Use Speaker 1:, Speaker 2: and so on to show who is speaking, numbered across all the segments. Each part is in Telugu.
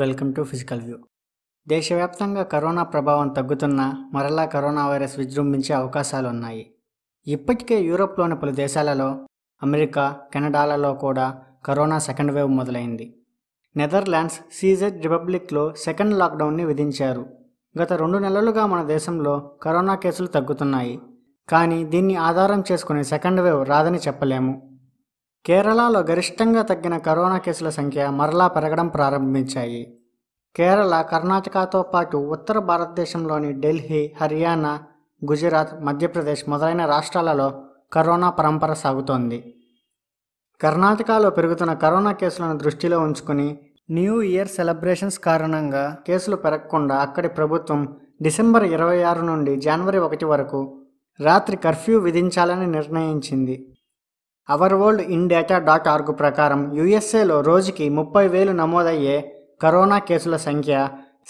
Speaker 1: వెల్కమ్ టు ఫిజికల్ వ్యూ దేశవ్యాప్తంగా కరోనా ప్రభావం తగ్గుతున్నా మరలా కరోనా వైరస్ విజృంభించే అవకాశాలు ఉన్నాయి ఇప్పటికే యూరోప్లోని పలు దేశాలలో అమెరికా కెనడాలలో కూడా కరోనా సెకండ్ వేవ్ మొదలైంది నెదర్లాండ్స్ సీజెడ్ రిపబ్లిక్లో సెకండ్ లాక్డౌన్ని విధించారు గత రెండు నెలలుగా మన దేశంలో కరోనా కేసులు తగ్గుతున్నాయి కానీ దీన్ని ఆధారం చేసుకుని సెకండ్ వేవ్ రాదని చెప్పలేము కేరళలో గరిష్టంగా తగ్గిన కరోనా కేసుల సంఖ్య మరలా పెరగడం ప్రారంభించాయి కేరళ కర్ణాటకతో పాటు ఉత్తర భారతదేశంలోని ఢిల్లీ హర్యానా గుజరాత్ మధ్యప్రదేశ్ మొదలైన రాష్ట్రాలలో కరోనా పరంపర సాగుతోంది కర్ణాటకలో పెరుగుతున్న కరోనా కేసులను దృష్టిలో ఉంచుకుని న్యూ ఇయర్ సెలబ్రేషన్స్ కారణంగా కేసులు పెరగకుండా అక్కడి ప్రభుత్వం డిసెంబర్ ఇరవై ఆరు నుండి జనవరి ఒకటి వరకు రాత్రి కర్ఫ్యూ విధించాలని నిర్ణయించింది our world in data dot org ప్రకారం యుఎస్ఏలో రోజుకి ముప్పై వేలు నమోదయ్యే కరోనా కేసుల సంఖ్య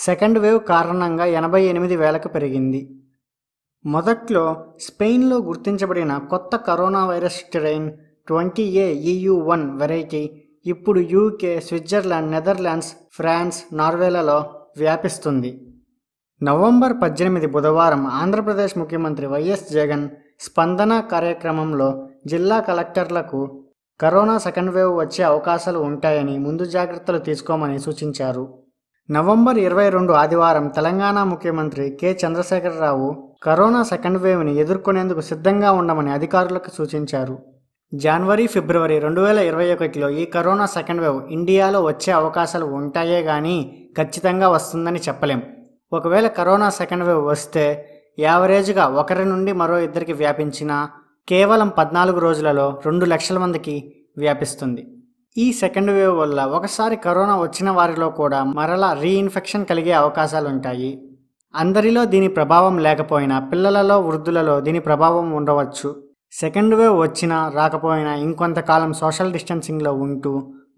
Speaker 1: సెకండ్ వేవ్ కారణంగా ఎనభై ఎనిమిది వేలకు పెరిగింది మొదట్లో స్పెయిన్లో గుర్తించబడిన కొత్త corona virus strain twenty A EU one variety ఇప్పుడు యూకే స్విట్జర్లాండ్ నెదర్లాండ్స్ ఫ్రాన్స్ నార్వేలలో వ్యాపిస్తుంది నవంబర్ పద్దెనిమిది బుధవారం ఆంధ్రప్రదేశ్ ముఖ్యమంత్రి వైఎస్ జగన్ స్పందన కార్యక్రమంలో జిల్లా కలెక్టర్లకు కరోనా సెకండ్ వేవ్ వచ్చే అవకాశాలు ఉంటాయని ముందు జాగ్రత్తలు తీసుకోమని సూచించారు నవంబర్ ఇరవై రెండు ఆదివారం తెలంగాణ ముఖ్యమంత్రి కె చంద్రశేఖరరావు కరోనా సెకండ్ వేవ్ని ఎదుర్కొనేందుకు సిద్ధంగా ఉండమని అధికారులకు సూచించారు జనవరి ఫిబ్రవరి రెండు వేల ఇరవై ఒకటిలో ఈ కరోనా సెకండ్ వేవ్ ఇండియాలో వచ్చే అవకాశాలు ఉంటాయే కానీ ఖచ్చితంగా వస్తుందని చెప్పలేం ఒకవేళ కరోనా సెకండ్ వేవ్ వస్తే యావరేజ్గా ఒకరి నుండి మరో ఇద్దరికి వ్యాపించిన కేవలం పద్నాలుగు రోజులలో రెండు లక్షల మందికి వ్యాపిస్తుంది ఈ సెకండ్ వేవ్ వల్ల ఒకసారి కరోనా వచ్చిన వారిలో కూడా మరలా రీఇన్ఫెక్షన్ కలిగే అవకాశాలు ఉంటాయి అందరిలో దీని ప్రభావం లేకపోయినా పిల్లలలో వృద్ధులలో దీని ప్రభావం ఉండవచ్చు సెకండ్ వేవ్ వచ్చినా రాకపోయినా ఇంకొంతకాలం సోషల్ డిస్టెన్సింగ్లో ఉంటూ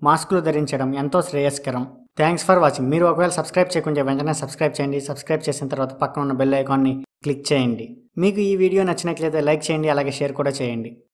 Speaker 1: మాస్కులు ధరించడం ఎంతో శ్రేయస్కరం థ్యాంక్స్ ఫర్ వాచింగ్ మీరు ఒకవేళ సబ్స్క్రైబ్ చేయకుండా వెంటనే సబ్స్క్రైబ్ చేయండి సబ్స్క్రైబ్ చేసిన తర్వాత పక్కన ఉన్న బెల్ ఐకాన్ని క్లిక్ చేయండి మీకు ఈ వీడియో నచ్చినట్లయితే లైక్ చేయండి అలాగే షేర్ కూడా చేయండి